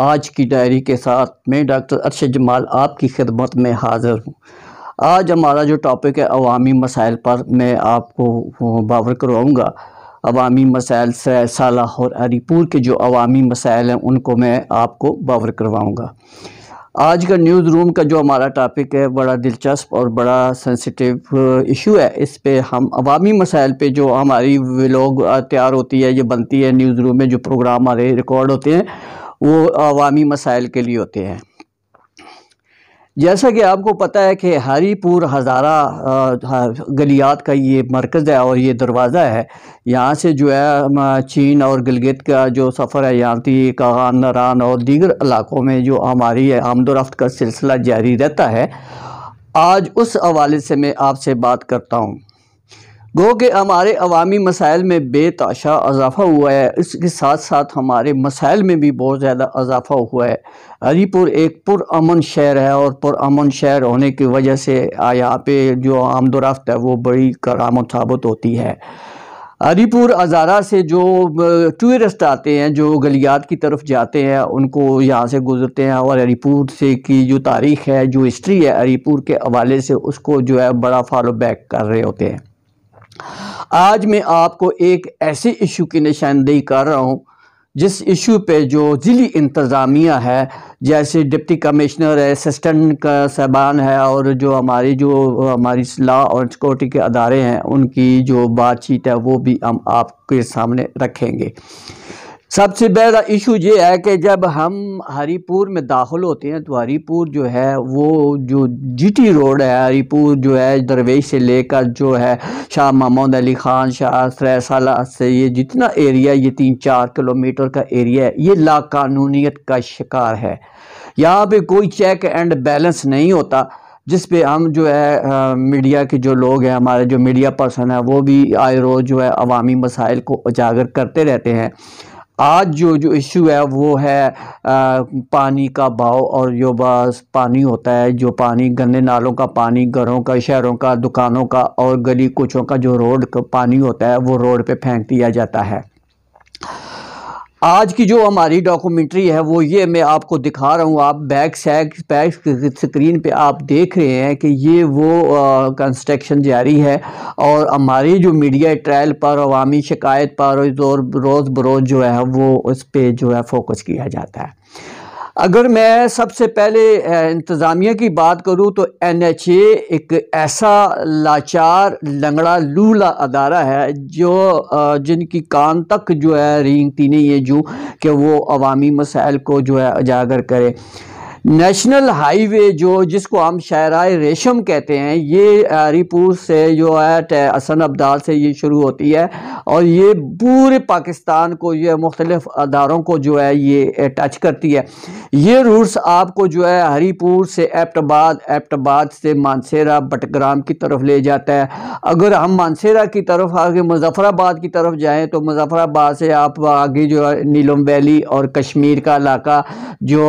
आज की डायरी के साथ मैं डॉक्टर अरशद जमाल आपकी खिदमत में हाज़िर हूँ आज हमारा जो टॉपिक है अवामी मसाइल पर मैं आपको बावर करवाऊँगा अवामी मसाइल से और अरीपुर के जो अवामी मसाइल हैं उनको मैं आपको बावर करवाऊँगा आज का न्यूज़ रूम का जो हमारा टॉपिक है बड़ा दिलचस्प और बड़ा सेंसिटिव इशू है इस पर हम अवामी मसाइल पे जो हमारी व्लॉग तैयार होती है ये बनती है न्यूज़ रूम में जो प्रोग्राम हमारे रिकॉर्ड होते हैं वो अवामी मसाइल के लिए होते हैं जैसा कि आपको पता है कि हरीपुर हज़ारा गलियात का ये मरकज़ है और ये दरवाज़ा है यहाँ से जो है चीन और गिलगित का जो सफ़र है याती कहान नरान और दीगर इलाकों में जो हमारी आमदोरफ्त का सिलसिला जारी रहता है आज उस हवाले से मैं आपसे बात करता हूँ गो के हमारे अवामी मसाइल में बेताशा अजाफा हुआ है इसके साथ साथ हमारे मसाइल में भी बहुत ज़्यादा अजाफ़ा हुआ है अलीपुर एक पुरान शहर है और पुरान शहर होने की वजह से यहाँ पे जो आमदोरफ्त है वो बड़ी कराम साबित होती है अलीपुर अजारा से जो टूरिस्ट आते हैं जो गलियात की तरफ जाते हैं उनको यहाँ से गुजरते हैं और अलीपुर से की जो तारीख़ है जो हिस्ट्री है अलीपुर के हवाले से उसको जो है बड़ा फॉलो बैक कर रहे होते हैं आज मैं आपको एक ऐसे इशू की निशानदेही कर रहा हूँ जिस इशू पे जो ज़िली इंतज़ामिया है जैसे डिप्टी कमिश्नर है असिस्टेंट का साहबान है और जो हमारी जो हमारी सलाह और सिक्योरिटी के अदारे हैं उनकी जो बातचीत है वो भी हम आपके सामने रखेंगे सबसे बड़ा इशू ये है कि जब हम हरीपुर में दाखिल होते हैं तो हरीपुर जो है वो जो जीटी रोड है हरीपुर जो है दरवेश से लेकर जो है शाह महमूद अली ख़ान शाह सैसाला से ये जितना एरिया ये तीन चार किलोमीटर का एरिया है ये लाकानूनीत का शिकार है यहाँ पे कोई चेक एंड बैलेंस नहीं होता जिस पे हम जो है आ, मीडिया के जो लोग हैं हमारे जो मीडिया पर्सन है वो भी आए रोज़ जो है अवामी मसाइल को उजागर करते रहते हैं आज जो जो इश्यू है वो है आ, पानी का भाव और जो बस पानी होता है जो पानी गंदे नालों का पानी घरों का शहरों का दुकानों का और गली कुचों का जो रोड का पानी होता है वो रोड पे फेंक दिया जाता है आज की जो हमारी डॉक्यूमेंट्री है वो ये मैं आपको दिखा रहा हूँ आप बैक सैक बैक स्क्रीन पे आप देख रहे हैं कि ये वो कंस्ट्रक्शन जारी है और हमारी जो मीडिया ट्रायल पर अवामी शिकायत पर रोज़ बरोज़ जो है वो उस पर जो है फोकस किया जाता है अगर मैं सबसे पहले इंतज़ामिया की बात करूं तो एन एच ए एक ऐसा लाचार लंगड़ा लूला अदारा है जो जिनकी कान तक जो है रिंगती नहीं है जूँ कि वो अवामी मसाइल को जो है उजागर करे नेशनल हाईवे जो जिसको हम शायराय रेशम कहते हैं ये हरीपुर से जो है असन अब्दाल से ये शुरू होती है और ये पूरे पाकिस्तान को यह मुख्तलिफ अदारों को जो है ये टच करती है ये रूट्स आपको जो है हरीपुर से एप्टबाद एप्टबाद से मानसेरा बटग्राम की तरफ ले जाता है अगर हम मानसेरा की तरफ आगे मुजफ़राबाद की तरफ जाएँ तो मुजफ़राबाद से आप आगे जो है नीलम वैली और कश्मीर का इलाका जो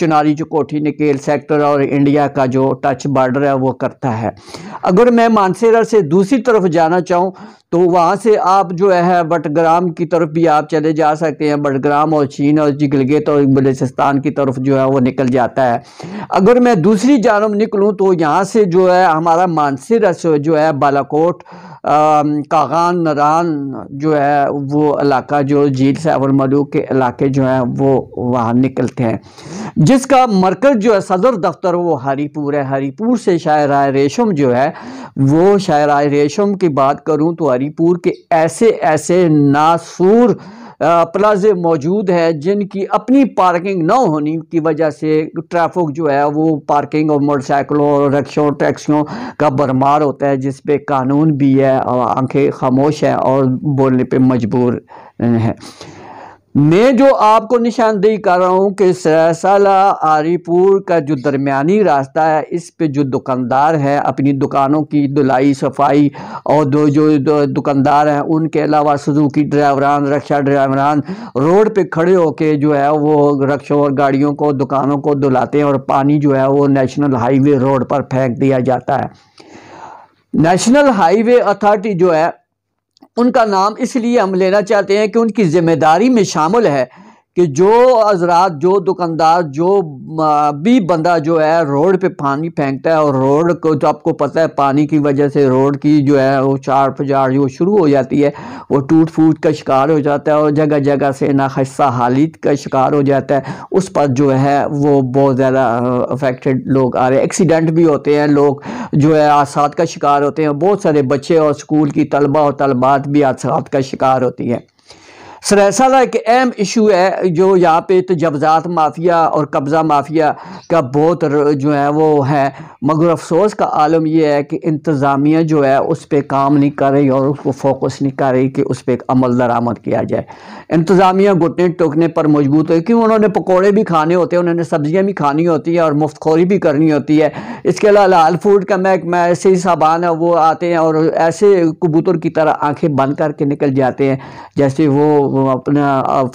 चुनारी जो निकेल सेक्टर और इंडिया का जो टच बॉर्डर है वो करता है अगर मैं मानसेरा से दूसरी तरफ जाना चाहूँ तो वहाँ से आप जो है बटग्राम की तरफ भी आप चले जा सकते हैं बटग्राम और चीन और गिलगित और बलूचिस्तान की तरफ जो है वो निकल जाता है अगर मैं दूसरी जानब निकलूँ तो यहाँ से जो है हमारा मानसेरा से जो है बालाकोट कागान नरान जो है वो इलाका जो झील सैवल मलू के इलाके जो हैं वो वहाँ निकलते हैं जिसका मरकज़ जो है सदर दफ्तर वो हरीपुर है हरीपुर से शायरा रेशम जो है वो शायरा रेशम की बात करूँ तो हरीपुर के ऐसे ऐसे नासूर प्लाजे मौजूद हैं जिनकी अपनी पार्किंग ना होने की वजह से ट्रैफिक जो है वो पार्किंग और मोटरसाइकिलों और रिक्शों टैक्सियों का भरमार होता है जिस पे कानून भी है और आंखें खामोश हैं और बोलने पे मजबूर हैं मैं जो आपको निशानदेही कर रहा हूँ कि सरसाला आरीपुर का जो दरमिया रास्ता है इस पे जो दुकानदार हैं अपनी दुकानों की धुलाई सफाई और दो जो दुकानदार हैं उनके अलावा सुजुकी ड्राइवरान रक्षा ड्राइवरान रोड पे खड़े होके जो है वो रक्षों और गाड़ियों को दुकानों को धुलाते हैं और पानी जो है वो नेशनल हाईवे रोड पर फेंक दिया जाता है नेशनल हाईवे अथॉरिटी जो है उनका नाम इसलिए हम लेना चाहते हैं कि उनकी ज़िम्मेदारी में शामिल है कि जो हजरात जो दुकानदार जो भी बंदा जो है रोड पे पानी फेंकता है और रोड को तो आपको पता है पानी की वजह से रोड की जो है वो चार पजार जो शुरू हो जाती है वो टूट फूट का शिकार हो जाता है और जगह जगह से नाखस्ता हालत का शिकार हो जाता है उस पर जो है वो बहुत ज़्यादा अफेक्टेड लोग आ रहे हैं एक्सीडेंट भी होते हैं लोग जो है हादसा का शिकार होते हैं बहुत सारे बच्चे और स्कूल की तलबा और तलबात भी हादसा का शिकार होती हैं का एक अहम इशू है जो यहाँ पे तजावज़ात तो माफिया और कब्ज़ा माफिया का बहुत जो है वो है मगर अफसोस का आलम यह है कि इंतज़ामिया जो है उस पर काम नहीं कर रही और उसको फोकस नहीं कर रही कि उस पर अमल दरामद किया जाए इंतज़ामिया घुटने टोकने पर मजबूत हो क्योंकि उन्होंने पकौड़े भी खाने होते हैं उन्होंने सब्ज़ियाँ भी खानी होती हैं और मुफ्तखोरी भी करनी होती है इसके अलावा लाल फूड का महकमा ऐसे ही साबान है वो आते हैं और ऐसे कबूतर की तरह आँखें बंद करके निकल जाते हैं जैसे वो अपने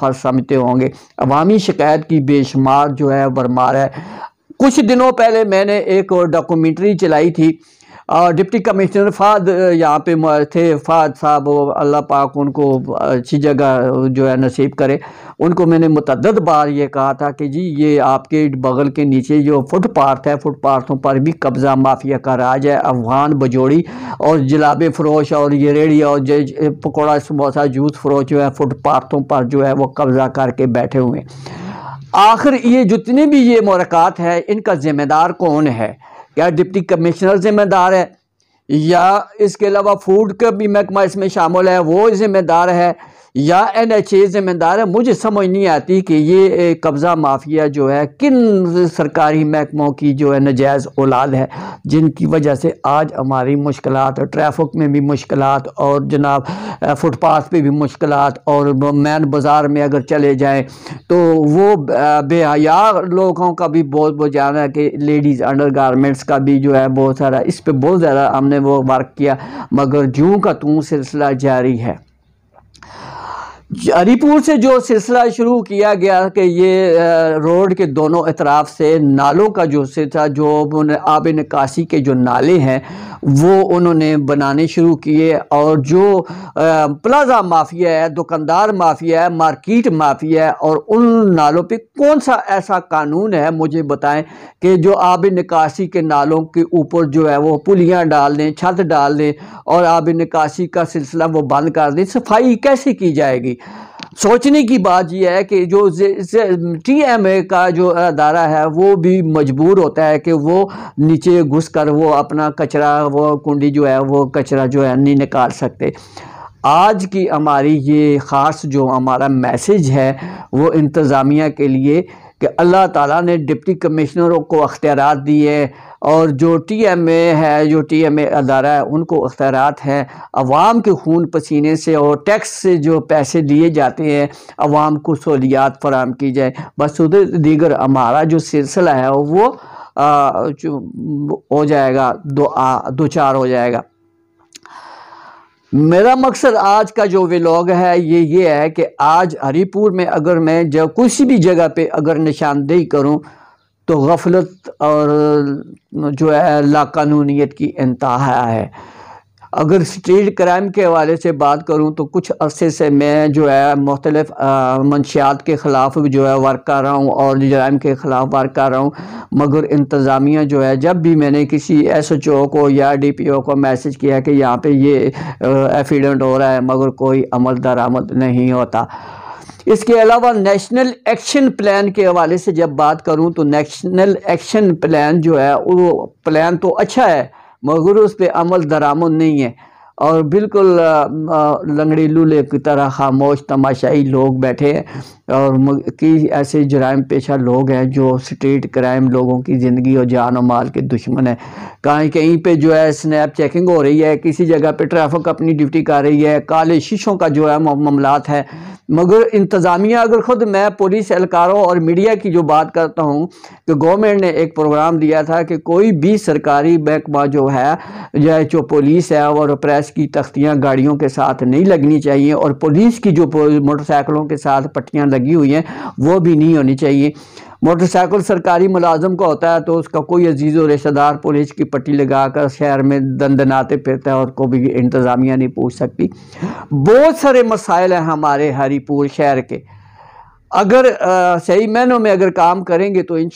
फर्ज समझते होंगे अवामी शिकायत की बेशुमार जो है बरमार है कुछ दिनों पहले मैंने एक डॉक्यूमेंट्री चलाई थी और डिप्टी कमिश्नर फाद यहाँ पे थे फाद साहब अल्लाह पाक उनको अच्छी जगह जो है नसीब करे उनको मैंने मतदद बार ये कहा था कि जी ये आपके बगल के नीचे जो फुटपाथ है फुटपाथों पर भी कब्ज़ा माफिया का राज है अफगान बजोड़ी और जलाब फरोश और ये रेड़ी और पकौड़ा समोसा जूस फरोश जो है फुटपाथों पर जो है वो कब्ज़ा करके बैठे हुए हैं आखिर ये जितने भी ये मरक़ात है इनका ज़िम्मेदार कौन है या डिप्टी कमिश्नर ज़िम्मेदार है या इसके अलावा फूड का भी महकमा इसमें शामिल है वो ज़िम्मेदार है या एन एच ए ज़िम्मेदार है मुझे समझ नहीं आती कि ये कब्ज़ा माफिया जो है किन सरकारी महकमों की जो है नजायज़ औलाद है जिनकी वजह से आज हमारी मुश्किल ट्रैफिक में भी मुश्किल और जनाब फुटपाथ पे भी मुश्किल और मैन बाज़ार में अगर चले जाएँ तो वो बेहया लोगों का भी बहुत बहुत जाना है कि लेडीज़ अंडर गारमेंट्स का भी जो है बहुत सारा इस पर बहुत ज़्यादा हमने वो वर्क किया मगर जूँ का तू सिलसिला जारी है हरीपुर से जो सिलसिला शुरू किया गया कि ये रोड के दोनों अतराफ से नालों का जो सिलसिला जो आब निकासी के जो नाले हैं वो उन्होंने बनाने शुरू किए और जो प्लाजा माफिया है दुकानदार माफिया है मार्केट माफिया है और उन नालों पे कौन सा ऐसा कानून है मुझे बताएं कि जो आब निकासी के नालों के ऊपर जो है वो पुलियाँ डाल दें छत डाल दें और आब निकासी का सिलसिला वो बंद कर दें सफाई कैसे की जाएगी सोचने की बात यह है कि जो टी एम ए का जो अदारा है वो भी मजबूर होता है कि वो नीचे घुस कर वो अपना कचरा वो कुंडी जो है वो कचरा जो है नहीं निकाल सकते आज की हमारी ये ख़ास जो हमारा मैसेज है वो इंतज़ामिया के लिए कि अल्लाह ताला ने डिप्टी कमिश्नरों को अख्तियार दिए और जो टी एम ए है जो टी एम ए अदारा है उनको अख्तियार हैं अवाम के खून पसीने से और टैक्स से जो पैसे लिए जाते हैं अवाम को सहूलियात फराम की जाए बस उधर दीगर हमारा जो सिलसिला है वो आ, हो जाएगा दो आ, दो चार हो जाएगा मेरा मकसद आज का जो व्लॉग है ये ये है कि आज हरीपुर में अगर मैं जब किसी भी जगह पे अगर निशानदेही करूं तो गफलत और जो है लाकानूनीत की इंतहा है अगर स्ट्रीट क्राइम के हवाले से बात करूँ तो कुछ अरसे से मैं जो है मुख्तलिफ मंशियात के ख़िलाफ़ जो है वर्क कर रहा हूँ और जराइम के ख़िलाफ़ वर्क कर रहा हूँ मगर इंतज़ामिया जो है जब भी मैंने किसी एस एच ओ को या डी पी ओ को मैसेज किया कि यहाँ पर ये एफिडेंट हो रहा है मगर कोई अमल दरामद नहीं होता इसके अलावा नेशनल एक्शन प्लान के हवाले से जब बात करूं तो नेशनल एक्शन प्लान जो है वो प्लान तो अच्छा है मगर उस पर अमल दरामद नहीं है और बिल्कुल लंगड़ी लूले की तरह खामोश तमाशाई लोग बैठे हैं और कई ऐसे जराइम पेशा लोग हैं जो स्ट्रीट क्राइम लोगों की ज़िंदगी और जान और माल के दुश्मन है कहीं कहीं पे जो है स्नैप चेकिंग हो रही है किसी जगह पे ट्रैफिक अपनी ड्यूटी कर रही है काले शीशों का जो है मामलात है मगर इंतज़ामिया अगर ख़ुद मैं पुलिस एहलकारों और मीडिया की जो बात करता हूँ कि गवर्नमेंट ने एक प्रोग्राम दिया था कि कोई भी सरकारी महकमा जो है जो जो पुलिस है और प्रेस की तख्तियाँ गाड़ियों के साथ नहीं लगनी चाहिए और पुलिस की जो मोटरसाइकिलों के साथ पट्टियाँ लगी हुई हैं वो भी नहीं होनी चाहिए मोटरसाइकिल सरकारी मुलाजम का होता है तो उसका कोई अजीज़ और रिश्तेदार पुलिस की पट्टी लगा कर शहर में दंदनाते फिरता है और को भी इंतज़ामिया नहीं पूछ सकती बहुत सारे मसाइल हैं हमारे हरीपुर शहर के अगर आ, सही मैनों में अगर काम करेंगे तो इन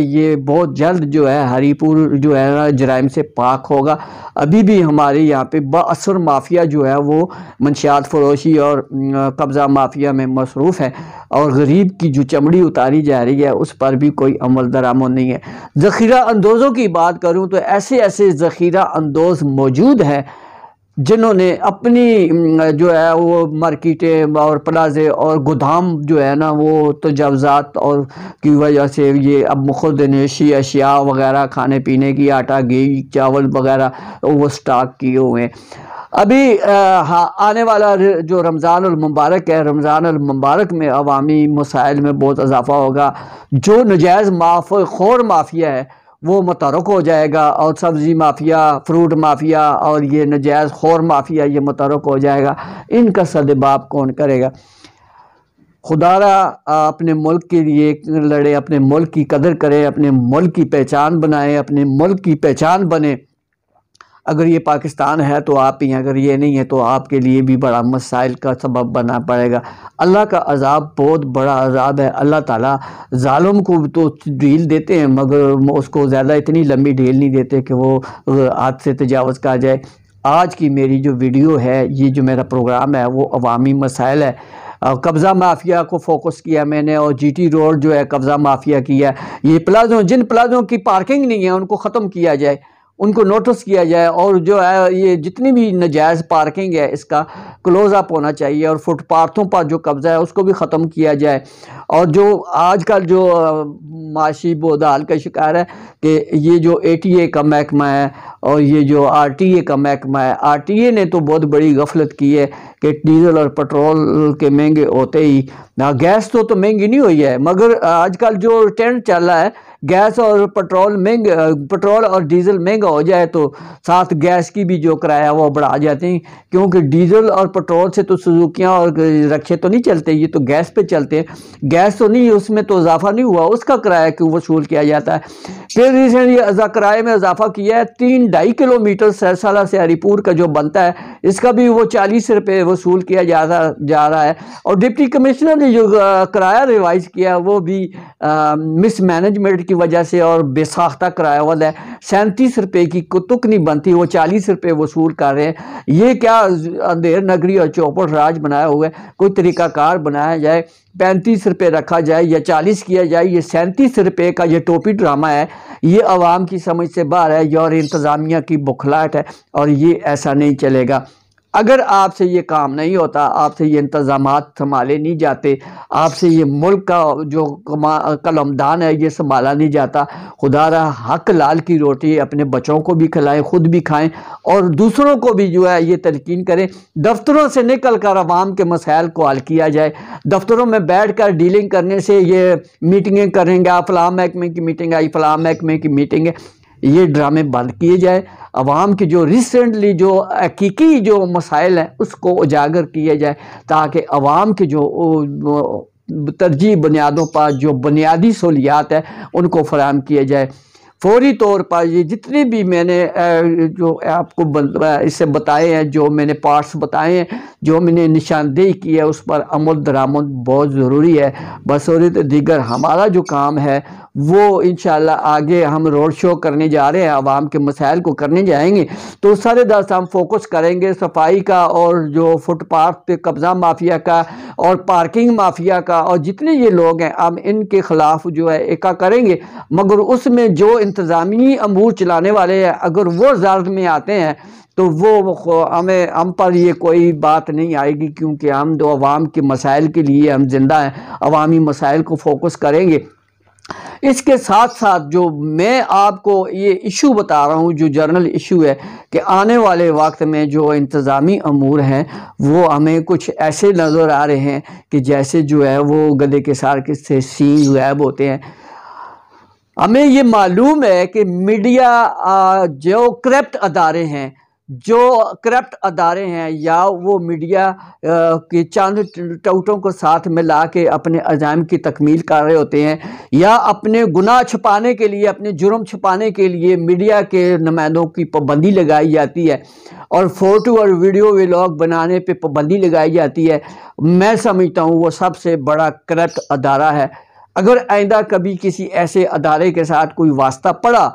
ये बहुत जल्द जो है हरीपुर जो है ना जराइम से पाक होगा अभी भी हमारे यहाँ पे बसर माफिया जो है वो मनशियात फरोशी और कब्ज़ा माफिया में मसरूफ़ है और गरीब की जो चमड़ी उतारी जा रही है उस पर भी कोई अमल दरामद नहीं है ज़ख़ीरा अंदोज़ों की बात करूँ तो ऐसे ऐसे ज़ख़ीरा अंदोज़ मौजूद हैं जिन्होंने अपनी जो है वो मार्केटें और प्लाजे और गोदाम जो है ना वो तजावज़ात तो और की वजह से ये अब नशी अशिया वगैरह खाने पीने की आटा घी चावल वगैरह वो स्टॉक किए हुए हैं अभी हाँ आने वाला जो रमज़ान मुबारक है रमज़ान मुबारक में अवामी मसाइल में बहुत इजाफा होगा जो नजायज़ माफ खोर माफिया है वो मुतरक हो जाएगा और सब्ज़ी माफिया फ्रूट माफिया और ये नजायज़ खोर माफिया ये मुतरक हो जाएगा इनका सदबाप कौन करेगा खुदारा अपने मुल्क के लिए लड़े अपने मुल्क की कदर करें अपने मुल्क की पहचान बनाएं अपने मुल्क की पहचान बने अगर ये पाकिस्तान है तो आप ही अगर ये नहीं है तो आपके लिए भी बड़ा मसाइल का सबब बना पड़ेगा अल्लाह का अजाब बहुत बड़ा अजाब है अल्लाह ताला ालम को तो ढील देते हैं मगर उसको ज़्यादा इतनी लंबी ढील नहीं देते कि वो हाथ से तजावज़ का जाए आज की मेरी जो वीडियो है ये जो मेरा प्रोग्राम है वो अवामी मसाइल है कब्ज़ा माफिया को फोकस किया मैंने और जीटी रोड जो है कब्ज़ा माफिया किया ये प्लाजों जिन प्लाजों की पार्किंग नहीं है उनको ख़त्म किया जाए उनको नोटिस किया जाए और जो है ये जितनी भी नजायज़ पार्किंग है इसका क्लोज़ अप होना चाहिए और फुटपाथों पर जो कब्ज़ा है उसको भी ख़त्म किया जाए और जो आज कल जो माशी बोदाल का शिकार है कि ये जो ए टी ए का महकमा है और ये जो आरटीए का महकमा है आरटीए ने तो बहुत बड़ी गफलत की है कि डीजल और पेट्रोल के महंगे होते ही ना गैस तो तो महंगी नहीं हुई है मगर आजकल जो ट्रेंड चल रहा है गैस और पेट्रोल महंगे पेट्रोल और डीजल महंगा हो जाए तो साथ गैस की भी जो किराया वो बढ़ा जाते हैं क्योंकि डीजल और पेट्रोल से तो सुजुकियाँ और रक्षे तो नहीं चलते ये तो गैस पे चलते हैं गैस तो नहीं उसमें तो इजाफा नहीं हुआ उसका किराया क्यों वसूल किया जाता है फिर रिसेंटली किराए में इजाफा किया है तीन ढाई किलोमीटर सरसाला से हरीपुर का जो बनता है इसका भी वो चालीस रुपये वसूल किया जा रहा जा रहा है और डिप्टी कमिश्नर ने जो किराया रिवाइज किया वो भी मिसमैनेजमेंट की वजह से और बेसाख्ता किराया वाला है सैंतीस रुपये की कुतुक नहीं बनती वो चालीस रुपये वसूल कर रहे हैं ये क्या अंधेर नगरी और चौपड़ राज बनाया हुआ है कोई तरीक़ाकार बनाया जाए पैंतीस रुपये रखा जाए या चालीस किया जाए ये सैंतीस रुपये का ये टोपी ड्रामा है ये आवाम की समझ से बाहर है ये और इंतज़ामिया की बुखलाहट है और ये ऐसा नहीं चलेगा अगर आपसे ये काम नहीं होता आपसे ये इंतज़ाम संभाले नहीं जाते आपसे ये मुल्क का जो कलमदान है ये संभाला नहीं जाता खुदा रहा हक लाल की रोटी अपने बच्चों को भी खिलाएं ख़ुद भी खाएं और दूसरों को भी जो है ये तलकिन करें दफ्तरों से निकल कर आवाम के मसाइल को हल किया जाए दफ्तरों में बैठ कर डीलिंग करने से ये मीटिंगें करेंगे फलाम महकमे की मीटिंग आई फलाम महकमे की मीटिंग है ये ड्रामे बंद किए जाए आवाम के जो रिसेंटली जो हकीकी जो मसाइल हैं उसको उजागर किया जाए ताकि आवाम के जो तरजीह बुनियादों पर जो बुनियादी सहूलियात है उनको फराहम किया जाए फौरी तौर पर ये जितने भी मैंने जो आपको इससे बताए हैं जो मैंने पार्ट्स बताए हैं जो मैंने निशानदेही की है उस पर अमल दरामद बहुत ज़रूरी है बसूरत दीगर हमारा जो काम है वो इन आगे हम रोड शो करने जा रहे हैं आवाम के मसाइल को करने जाएंगे तो सारे दस हम फोकस करेंगे सफाई का और जो फुटपाथ पे कब्ज़ा माफिया का और पार्किंग माफिया का और जितने ये लोग हैं हम इनके ख़िलाफ़ जो है एका करेंगे मगर उसमें जो इंतज़ामी अमूर चलाने वाले हैं अगर वो जर्द में आते हैं तो वो हमें हम पर ये कोई बात नहीं आएगी क्योंकि हम दो आवाम के मसाइल के लिए हम जिंदा हैं अवामी मसाइल को फोकस करेंगे इसके साथ साथ जो मैं आपको ये इशू बता रहा हूँ जो जर्नल इशू है कि आने वाले वक्त में जो इंतज़ामी अमूर हैं वो हमें कुछ ऐसे नज़र आ रहे हैं कि जैसे जो है वो गले के सार के से सीन गैब होते हैं हमें ये मालूम है कि मीडिया जो करप्ट अदारे हैं जो करप्ट अदारे हैं या वो मीडिया के चंद टूटों को साथ में ला के अपने अजाम की तकमील कर रहे होते हैं या अपने गुनाह छुपाने के लिए अपने जुर्म छुपाने के लिए मीडिया के नुमाइंदों की पाबंदी लगाई जाती है और फ़ोटो और वीडियो व्लॉग बनाने पे पाबंदी लगाई जाती है मैं समझता हूँ वो सबसे बड़ा करप्ट अदारा है अगर आइंदा कभी किसी ऐसे अदारे के साथ कोई वास्ता पड़ा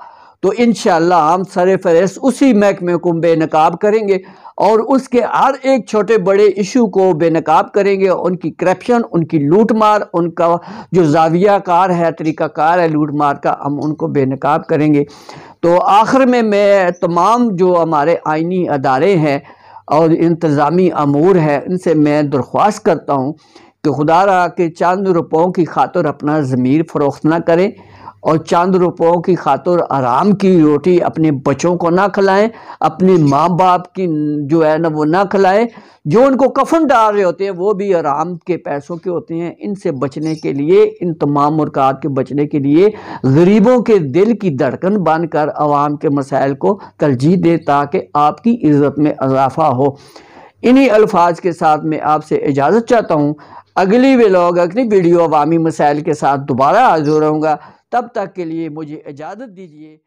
तो इन हम सर फहरस्त उसी महकमे को बेनकाब करेंगे और उसके हर एक छोटे बड़े इशू को बेनकाब करेंगे उनकी करप्शन उनकी लूट मार उनका जो जाविया कार है तरीक़ाकार है लूट मार का हम उनको बेनकाब करेंगे तो आखिर में मैं तमाम जो हमारे आइनी अदारे हैं और इंतज़ामी अमूर है इनसे मैं दरख्वास्त करता हूँ कि खुदा रहा के चंद रुपयों की खातर अपना ज़मीर फ़रोख्त ना करें और चंद रुपयों की खातर आराम की रोटी अपने बच्चों को ना खिलाएं अपने माँ बाप की जो है ना वो ना खिलाएं जो उनको कफन डाल रहे होते हैं वो भी आराम के पैसों के होते हैं इनसे बचने के लिए इन तमाम मुरकात के बचने के लिए गरीबों के दिल की धड़कन बनकर आवाम के मसाइल को तरजीह दें ताकि आपकी इज़्ज़त में इजाफा हो इन्हीं अल्फाज के साथ मैं आपसे इजाज़त चाहता हूँ अगली व्लॉग अगली वीडियो अवामी मसाइल के साथ दोबारा हाजिर रहूँगा तब तक के लिए मुझे इजाज़त दीजिए